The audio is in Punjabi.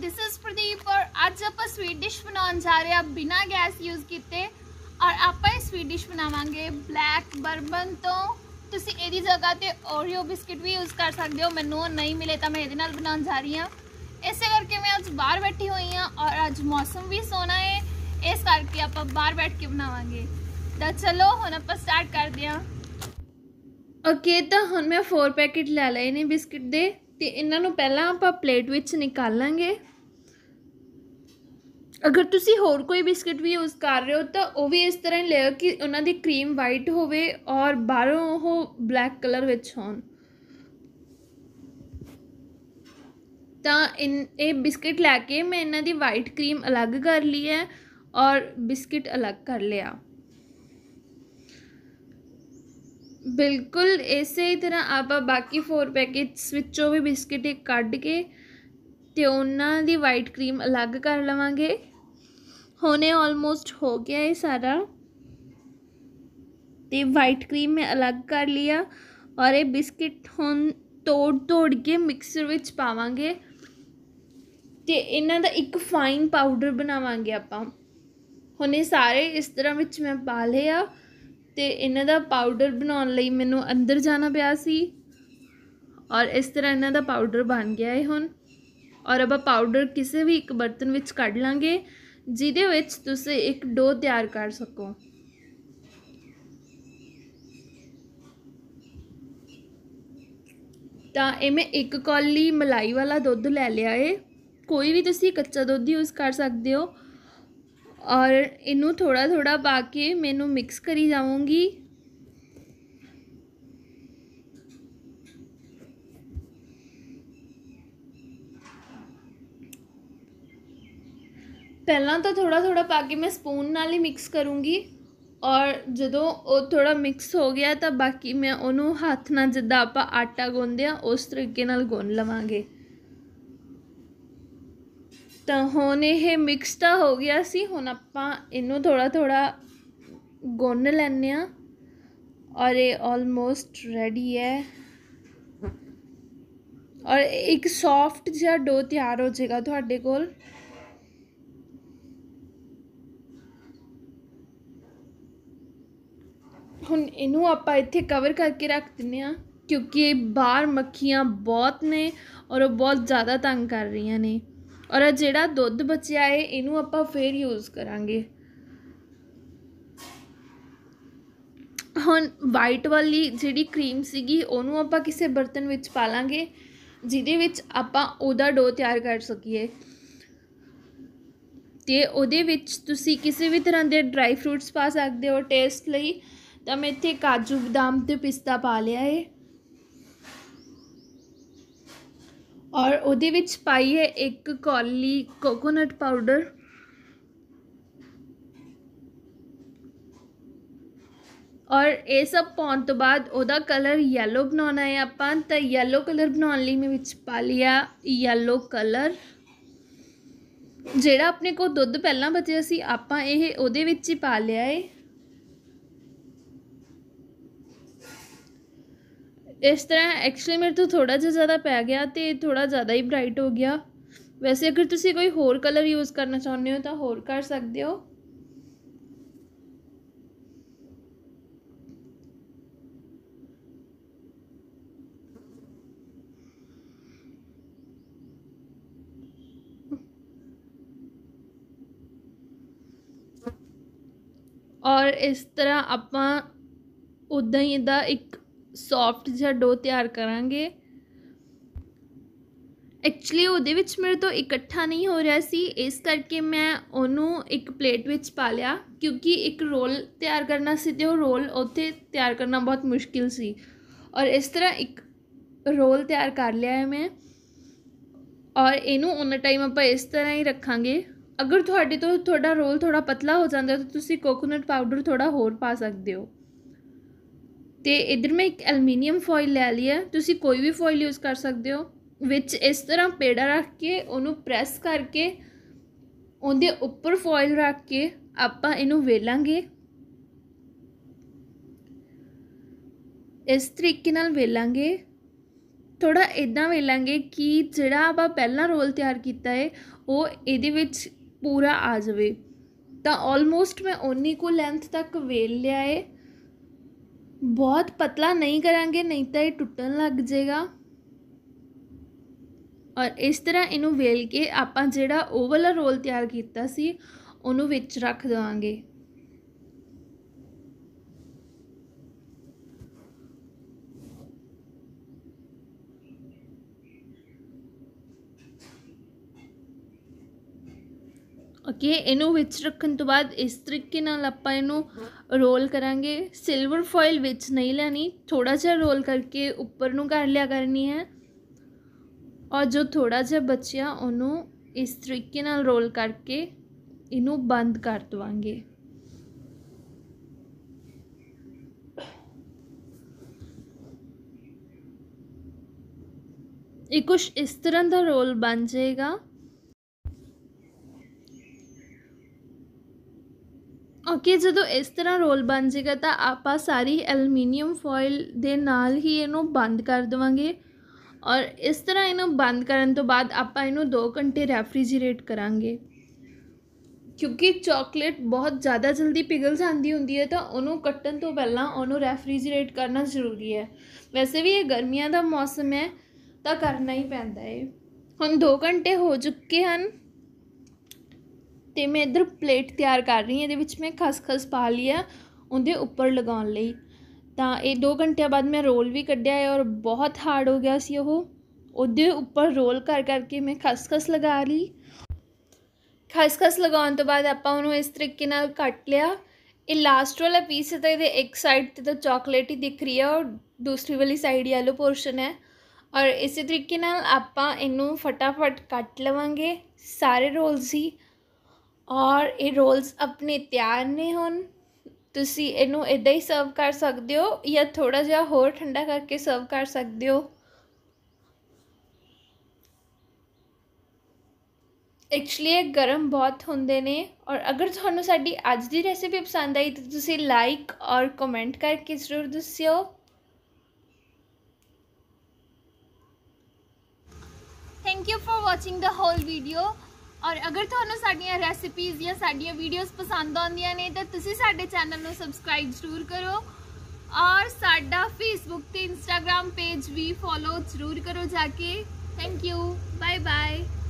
ਦਿਸ ਇਜ਼ ਪ੍ਰਦੀਪ ਔਰ ਅੱਜ ਆਪਾਂ ਸਵੀਟ ਡਿਸ਼ ਬਣਾਉਣ ਜਾ ਰਹੇ ਆ ਬਿਨਾ ਗੈਸ ਯੂਜ਼ ਕੀਤੇ ਔਰ ਆਪਾਂ ਇਹ ਸਵੀਟ ਡਿਸ਼ ਬਣਾਵਾਂਗੇ ਬਲੈਕ ਬਰਬਨ ਤੋਂ ਤੁਸੀਂ ਇਹਦੀ ਜਗ੍ਹਾ ਤੇ ਓਰੀਓ ਬਿਸਕਟ ਵੀ ਯੂਜ਼ ਕਰ ਸਕਦੇ ਹੋ ਮੈਨੂੰ ਨਹੀਂ ਮਿਲੇ ਤਾਂ ਮੈਂ ਇਹਦੇ ਨਾਲ ਬਣਾਉਣ ਜਾ ਰਹੀ ਹਾਂ ਇਸੇ ਕਰਕੇ ਮੈਂ ਅੱਜ ਬਾਹਰ ਬੈਠੀ ਹੋਈ ਹਾਂ ਔਰ ਅੱਜ ਮੌਸਮ ਵੀ ਸੋਹਣਾ ਹੈ ਇਸ ਕਰਕੇ ਆਪਾਂ ਬਾਹਰ ਬੈਠ ਕੇ ਬਣਾਵਾਂਗੇ ਤਾਂ ਚਲੋ ਹੁਣ ਆਪਾਂ ਸਟਾਰਟ ਕਰਦੇ ਹਾਂ ਓਕੇ ਤਾਂ ਹੁਣ ਮੈਂ 4 ਪੈਕੇਟ ਲੈ ਲਏ ਨੇ ਬਿਸਕਟ ਦੇ ਤੇ ਇਹਨਾਂ ਨੂੰ ਪਹਿਲਾਂ ਆਪਾਂ ਪਲੇਟ ਵਿੱਚ ਨਿਕਾਲਾਂਗੇ ਅਗਰ ਤੁਸੀਂ ਹੋਰ ਕੋਈ ਬਿਸਕਟ ਵੀ ਯੂਜ਼ ਕਰ ਰਹੇ ਹੋ ਤਾਂ ਉਹ ਵੀ ਇਸ ਤਰ੍ਹਾਂ ਹੀ ਕਿ ਉਹਨਾਂ ਦੀ ਕਰੀਮ ਵਾਈਟ ਹੋਵੇ ਔਰ ਬਾਹਰੋਂ ਉਹ ਬਲੈਕ ਕਲਰ ਵਿੱਚ ਹੋਣ ਤਾਂ ਇਹ ਬਿਸਕਟ ਲੈ ਕੇ ਮੈਂ ਇਹਨਾਂ ਦੀ ਵਾਈਟ ਕਰੀਮ ਅਲੱਗ ਕਰ ਲਈ ਹੈ ਔਰ ਬਿਸਕਟ ਅਲੱਗ ਕਰ ਲਿਆ ਬਿਲਕੁਲ ਇਸੇ ਹੀ ਤਰ੍ਹਾਂ ਆਪਾਂ ਬਾਕੀ 4 ਪੈਕੇਟਸ ਵਿੱਚੋਂ ਵੀ ਬਿਸਕਿਟ ਇੱਕ ਕੱਢ ਕੇ ਤੇ ਉਹਨਾਂ ਦੀ ਵਾਈਟ ਕਰੀਮ ਅਲੱਗ ਕਰ ਲਵਾਂਗੇ ਹੁਣੇ ਆਲਮੋਸਟ ਹੋ ਗਿਆ ਇਹ ਸਾਰਾ ਤੇ ਵਾਈਟ ਕਰੀਮ ਮੈਂ ਅਲੱਗ ਕਰ ਲਿਆ ਔਰ ਇਹ ਬਿਸਕਿਟ ਹੁਣ ਤੋੜ ਤੋੜ ਕੇ ਮਿਕਸਰ ਵਿੱਚ ਪਾਵਾਂਗੇ ਤੇ ਇਹਨਾਂ ਦਾ ਇੱਕ ਫਾਈਨ ਪਾਊਡਰ ਬਣਾਵਾਂਗੇ ਆਪਾਂ ਹੁਣ ਇਹ ਸਾਰੇ ਇਸ ਤਰ੍ਹਾਂ ਵਿੱਚ ਮੈਂ ਪਾ ਲਿਆ ਤੇ ਇਹਨਾਂ ਦਾ ਪਾਊਡਰ ਬਣਾਉਣ ਲਈ ਮੈਨੂੰ ਅੰਦਰ ਜਾਣਾ ਪਿਆ ਸੀ ਔਰ ਇਸ ਤਰ੍ਹਾਂ ਇਹਨਾਂ ਦਾ ਪਾਊਡਰ ਬਣ ਗਿਆ ਹੈ ਹੁਣ ਔਰ ਅਬ ਪਾਊਡਰ ਕਿਸੇ ਵੀ ਇੱਕ ਬਰਤਨ ਵਿੱਚ ਕੱਢ ਲਾਂਗੇ ਜਿਹਦੇ ਵਿੱਚ ਤੁਸੀਂ ਇੱਕ ਡੋ ਤਿਆਰ ਕਰ ਸਕੋ ਤਾਂ ਇਹ ਮੈਂ ਇੱਕ ਕੌਲੀ ਮਲਾਈ ਵਾਲਾ ਦੁੱਧ ਲੈ ਲਿਆ ਏ ਕੋਈ ਵੀ ਤੁਸੀਂ ਕੱਚਾ ਦੁੱਧ ਯੂਜ਼ ਕਰ ਸਕਦੇ ਹੋ ਔਰ ਇਹਨੂੰ ਥੋੜਾ ਥੋੜਾ ਪਾ ਕੇ ਮੈਨੂੰ ਮਿਕਸ ਕਰੀ ਜਾਵਾਂਗੀ ਪਹਿਲਾਂ ਤਾਂ ਥੋੜਾ ਥੋੜਾ ਪਾ ਕੇ ਮੈਂ ਸਪੂਨ ਨਾਲ ਹੀ ਮਿਕਸ ਕਰੂੰਗੀ ਔਰ ਜਦੋਂ ਉਹ ਥੋੜਾ ਮਿਕਸ ਹੋ ਗਿਆ ਤਾਂ ਬਾਕੀ ਮੈਂ ਉਹਨੂੰ ਹੱਥ ਨਾਲ ਜਿੱਦਾਂ ਆਪਾਂ ਆਟਾ ਗੁੰਨਦੇ ਆ ਉਸ ਤਰੀਕੇ ਨਾਲ ਗੁੰਨ ਲਵਾਂਗੇ ਤਾਂ ਹੁਣ ਇਹ ਮਿਕਸ ਤਾਂ ਹੋ ਗਿਆ ਸੀ ਹੁਣ ਆਪਾਂ ਇਹਨੂੰ ਥੋੜਾ ਥੋੜਾ ਗੁੰਨ ਲੈਣੇ ਆ ਔਰ ਇਹ ਆਲਮੋਸਟ ਰੈਡੀ ਹੈ ਔਰ ਇੱਕ ਸੌਫਟ ਜਿਹਾ ਡੋ ਤਿਆਰ ਹੋ ਜਾਏਗਾ ਤੁਹਾਡੇ ਕੋਲ ਹੁਣ ਇਹਨੂੰ ਆਪਾਂ ਇੱਥੇ ਕਵਰ ਕਰਕੇ ਰੱਖ ਦਿੰਨੇ ਆ ਕਿਉਂਕਿ ਬਾਹਰ ਮੱਖੀਆਂ ਬਹੁਤ ਨੇ ਔਰ ਉਹ ਬਹੁਤ ਜ਼ਿਆਦਾ ਤੰਗ ਕਰ ਰਹੀਆਂ ਨੇ ਔਰ ਆ ਜਿਹੜਾ ਦੁੱਧ ਬਚਿਆ ਏ ਇਹਨੂੰ ਆਪਾਂ ਫੇਰ ਯੂਜ਼ ਕਰਾਂਗੇ ਹੁਣ ਵਾਈਟ ਵਾਲੀ ਜਿਹੜੀ ਕਰੀਮ ਸੀਗੀ ਉਹਨੂੰ ਆਪਾਂ ਕਿਸੇ ਬਰਤਨ ਵਿੱਚ ਪਾ ਲਾਂਗੇ ਜਿਹਦੇ ਵਿੱਚ ਆਪਾਂ ਉਹਦਾ ਡੋ ਤਿਆਰ ਕਰ ਸਕੀਏ ਤੇ ਉਹਦੇ ਵਿੱਚ ਤੁਸੀਂ ਕਿਸੇ ਵੀ ਤਰ੍ਹਾਂ ਦੇ ਡਰਾਈ ਫਰੂਟਸ ਪਾ ਸਕਦੇ ਹੋ ਟੇਸਟ ਲਈ ਤਾਂ ਮੈਂ ਇੱਥੇ ਕਾਜੂ ਬਦਾਮ ਤੇ ਪਿਸਤਾ ਪਾ ਲਿਆ ਏ ਔਰ ਉਹਦੇ ਵਿੱਚ ਪਾਈ ਹੈ ਇੱਕ ਕੌਲੀ ਕੋਕੋਨਟ ਪਾਊਡਰ ਔਰ ਇਹ ਸਭ ਪਾਉਣ ਤੋਂ ਬਾਅਦ ਉਹਦਾ ਕਲਰ yellow ਬਣਾਉਣਾ ਹੈ ਆਪਾਂ ਤਾਂ yellow ਕਲਰ ਬਣਾਉਣ ਲਈ ਮੈਂ ਵਿੱਚ ਪਾ ਲਿਆ yellow ਕਲਰ ਜਿਹੜਾ ਆਪਣੇ ਕੋਲ ਦੁੱਧ ਪਹਿਲਾਂ ਬਚਿਆ ਸੀ ਆਪਾਂ ਇਹ ਉਹਦੇ ਵਿੱਚ ਹੀ ਪਾ ਲਿਆ ਹੈ ਇਸ ਤਰ੍ਹਾਂ ਐਕਚੁਅਲੀ ਮੇਰੇ ਤੋਂ ਥੋੜਾ ਜਿਹਾ ਜ਼ਿਆਦਾ ਪੈ ਗਿਆ ਤੇ ਥੋੜਾ ਜ਼ਿਆਦਾ ਹੀ ਬ੍ਰਾਈਟ ਹੋ ਗਿਆ ਵੈਸੇ ਅਗਰ ਤੁਸੀਂ ਕੋਈ ਹੋਰ ਕਲਰ ਯੂਜ਼ ਕਰਨਾ ਚਾਹੁੰਦੇ ਹੋ ਤਾਂ ਹੋਰ ਕਰ ਸਕਦੇ ਹੋ ਔਰ ਇਸ ਤਰ੍ਹਾਂ ਆਪਾਂ ਉਦਾਂ ਹੀ ਇਹਦਾ ਇੱਕ ਸੌਫਟ ਜਿਹਾ ਡੋ ਤਿਆਰ ਕਰਾਂਗੇ ਐਕਚੁਅਲੀ ਉਹਦੇ ਵਿੱਚ ਮੇਰੇ ਤੋਂ ਇਕੱਠਾ ਨਹੀਂ ਹੋ ਰਿਹਾ ਸੀ ਇਸ ਕਰਕੇ ਮੈਂ ਉਹਨੂੰ ਇੱਕ ਪਲੇਟ ਵਿੱਚ ਪਾ ਲਿਆ ਕਿਉਂਕਿ ਇੱਕ ਰੋਲ ਤਿਆਰ ਕਰਨਾ ਸੀ ਤੇ ਉਹ ਰੋਲ ਉੱਥੇ ਤਿਆਰ ਕਰਨਾ ਬਹੁਤ ਮੁਸ਼ਕਿਲ ਸੀ ਔਰ ਇਸ ਤਰ੍ਹਾਂ ਇੱਕ ਰੋਲ ਤਿਆਰ ਕਰ ਲਿਆ ਹੈ ਮੈਂ ਔਰ ਇਹਨੂੰ ਉਹਨਾਂ ਟਾਈਮ ਆਪਾਂ ਇਸ ਤਰ੍ਹਾਂ ਹੀ ਰੱਖਾਂਗੇ ਅਗਰ ਤੁਹਾਡੇ ਤੋਂ ਤੁਹਾਡਾ ਰੋਲ ਥੋੜਾ ਪਤਲਾ ਹੋ ਜਾਂਦਾ ਤਾਂ ਤੁਸੀਂ ਕੋਕੋਨਟ ਪਾਊਡਰ ਥੋੜਾ ਹੋਰ ਪਾ ਸਕਦੇ ਹੋ ਤੇ ਇਧਰ ਮੈਂ ਇੱਕ ਐਲੂਮੀਨੀਅਮ ਫੋਇਲ ਲੈ ਹੈ ਤੁਸੀਂ ਕੋਈ ਵੀ ਫੋਇਲ ਯੂਜ਼ ਕਰ ਸਕਦੇ ਹੋ ਵਿੱਚ ਇਸ ਤਰ੍ਹਾਂ ਪੇੜਾ ਰੱਖ ਕੇ ਉਹਨੂੰ ਪ੍ਰੈਸ ਕਰਕੇ ਉਹਦੇ ਉੱਪਰ ਫੋਇਲ ਰੱਖ ਕੇ ਆਪਾਂ ਇਹਨੂੰ ਵੇਲਾਂਗੇ ਇਸ ਤਰੀਕੇ ਨਾਲ ਵੇਲਾਂਗੇ ਥੋੜਾ ਇਦਾਂ ਵੇਲਾਂਗੇ ਕਿ ਜਿਹੜਾ ਆਪਾਂ ਪਹਿਲਾਂ ਰੋਲ ਤਿਆਰ ਕੀਤਾ ਹੈ ਉਹ ਇਹਦੇ ਵਿੱਚ ਪੂਰਾ ਆ ਜਾਵੇ ਤਾਂ ਆਲਮੋਸਟ ਮੈਂ ਓਨੀ ਕੋ ਲੈਂਥ ਤੱਕ ਵੇਲ ਲਿਆ ਹੈ ਬਹੁਤ ਪਤਲਾ ਨਹੀਂ ਕਰਾਂਗੇ ਨਹੀਂ ਤਾਂ ਇਹ ਟੁੱਟਣ ਲੱਗ ਜਾਏਗਾ ਔਰ ਇਸ ਤਰ੍ਹਾਂ ਇਹਨੂੰ ਵੇਲ ਕੇ ਆਪਾਂ ਜਿਹੜਾ ਉਹ ਵਾਲਾ ਰੋਲ ਤਿਆਰ ਕੀਤਾ ਸੀ ਉਹਨੂੰ ਵਿੱਚ ਰੱਖ ਦਵਾਂਗੇ ਓਕੇ ਇਹਨੂੰ ਵਿੱਚ ਰੱਖਣ ਤੋਂ ਬਾਅਦ ਇਸ ਤਰੀਕੇ ਨਾਲ ਆਪਾਂ ਇਹਨੂੰ ਰੋਲ ਕਰਾਂਗੇ ਸਿਲਵਰ ਫੋਇਲ ਵਿੱਚ ਨਹੀਂ ਲੈਣੀ ਥੋੜਾ ਜਿਹਾ ਰੋਲ ਕਰਕੇ ਉੱਪਰ ਨੂੰ ਕਰ ਲਿਆ ਕਰਨੀ ਹੈ ਔਰ ਜੋ ਥੋੜਾ ਜਿਹਾ ਬਚਿਆ ਉਹਨੂੰ ਇਸ ਤਰੀਕੇ ਨਾਲ ਰੋਲ ਕਰਕੇ ਇਹਨੂੰ ਬੰਦ ਕਰ ਦਵਾਂਗੇ ਇਹ ਕੁਝ ਇਸ ਤਰ੍ਹਾਂ ਦਾ ਰੋਲ ਬਣ ਜਾਏਗਾ ਕਿ ਜਦੋਂ ਇਸ ਤਰ੍ਹਾਂ ਰੋਲ ਬਣ ਜਾਏਗਾ ਤਾਂ ਆਪਾਂ ਸਾਰੀ ਐਲੂਮੀਨੀਅਮ ਫੋਇਲ ਦੇ ਨਾਲ ਹੀ ਇਹਨੂੰ ਬੰਦ ਕਰ ਦਵਾਂਗੇ ਔਰ ਇਸ ਤਰ੍ਹਾਂ ਇਹਨੂੰ ਬੰਦ ਕਰਨ ਤੋਂ ਬਾਅਦ ਆਪਾਂ ਇਹਨੂੰ 2 ਘੰਟੇ ਰੈਫਰੀਜੀਰੇਟ ਕਰਾਂਗੇ ਕਿਉਂਕਿ ਚਾਕਲੇਟ ਬਹੁਤ ਜ਼ਿਆਦਾ ਜਲਦੀ ਪਿਗਲ ਜਾਂਦੀ ਹੁੰਦੀ ਹੈ ਤਾਂ ਉਹਨੂੰ ਕੱਟਣ ਤੋਂ ਪਹਿਲਾਂ ਉਹਨੂੰ ਰੈਫਰੀਜੀਰੇਟ ਕਰਨਾ ਜ਼ਰੂਰੀ ਹੈ ਵੈਸੇ ਵੀ ਇਹ ਗਰਮੀਆਂ ਦਾ ਮੌਸਮ ਹੈ ਤਾਂ ਕਰਨਾ ਹੀ ਪੈਂਦਾ ਹੈ ਹੁਣ 2 ਘੰਟੇ ਹੋ ਚੁੱਕੇ ਹਨ ਤੇ ਮੈਂ ਇਧਰ ਪਲੇਟ ਤਿਆਰ ਕਰ ਰਹੀ ਹਾਂ ਇਹਦੇ ਵਿੱਚ ਮੈਂ ਖਸਖਸ ਪਾ ਲਿਆ ਉਹਦੇ ਉੱਪਰ ਲਗਾਉਣ ਲਈ ਤਾਂ ਇਹ 2 ਘੰਟਿਆਂ ਬਾਅਦ ਮੈਂ ਰੋਲ ਵੀ ਕੱਢਿਆ ਹੈ ਔਰ ਬਹੁਤ ਹਾਰਡ ਹੋ ਗਿਆ ਸੀ ਉਹ ਉਹਦੇ ਉੱਪਰ ਰੋਲ ਕਰ ਕਰਕੇ ਮੈਂ ਖਸਖਸ ਲਗਾ ਲਈ ਖਸਖਸ ਲਗਾਉਣ ਤੋਂ ਬਾਅਦ ਆਪਾਂ ਉਹਨੂੰ ਇਸ ਤਰੀਕੇ ਨਾਲ ਕੱਟ ਲਿਆ ਇਹ ਲਾਸਟ ਵਾਲਾ ਪੀਸ ਹੈ ਤਾਂ ਇਹਦੇ ਇੱਕ ਸਾਈਡ ਤੇ ਤਾਂ ਚਾਕਲੇਟ ਹੀ ਦਿਖ ਰਹੀ ਹੈ ਔਰ ਦੂਸਰੀ ਵਾਲੀ ਸਾਈਡ ਯੈਲੋ ਪੋਰਸ਼ਨ ਹੈ ਔਰ ਇਸੇ ਤਰੀਕੇ ਨਾਲ ਆਪਾਂ ਇਹਨੂੰ ਫਟਾਫਟ ਕੱਟ ਲਵਾਂਗੇ ਸਾਰੇ ਰੋਲਸ ਹੀ ਔਰ ਇਹ ਰੋਲਸ ਆਪਣੇ ਤਿਆਰ ਨੇ ਹੁਣ ਤੁਸੀਂ ਇਹਨੂੰ ਇਦਾਂ ਹੀ ਸਰਵ ਕਰ ਸਕਦੇ ਹੋ ਜਾਂ ਥੋੜਾ ਜਿਹਾ ਹੋਰ ਠੰਡਾ ਕਰਕੇ ਸਰਵ ਕਰ ਸਕਦੇ ਹੋ ਐਕਚੁਅਲੀ ਇਹ ਗਰਮ ਬਹੁਤ ਹੁੰਦੇ ਨੇ ਔਰ ਅਗਰ ਤੁਹਾਨੂੰ ਸਾਡੀ ਅੱਜ ਦੀ ਰੈਸਿਪੀ ਪਸੰਦ ਆਈ ਤਾਂ ਤੁਸੀਂ ਲਾਈਕ ਔਰ ਕਮੈਂਟ ਕਰਕੇ ਜ਼ਰੂਰ ਦੱਸਿਓ thank you for watching the whole video ਔਰ ਅਗਰ ਤੁਹਾਨੂੰ ਸਾਡੀਆਂ ਰੈਸਿਪੀਜ਼ ਜਾਂ ਸਾਡੀਆਂ ਵੀਡੀਓਜ਼ ਪਸੰਦ ਆਉਂਦੀਆਂ ਨੇ ਤਾਂ ਤੁਸੀਂ ਸਾਡੇ ਚੈਨਲ ਨੂੰ ਸਬਸਕ੍ਰਾਈਬ ਜ਼ਰੂਰ ਕਰੋ ਔਰ ਸਾਡਾ ਫੇਸਬੁੱਕ ਤੇ ਇੰਸਟਾਗ੍ਰam ਪੇਜ ਵੀ ਫੋਲੋ ਜ਼ਰੂਰ ਕਰੋ ਜਾ ਕੇ ਥੈਂਕ ਯੂ ਬਾਏ ਬਾਏ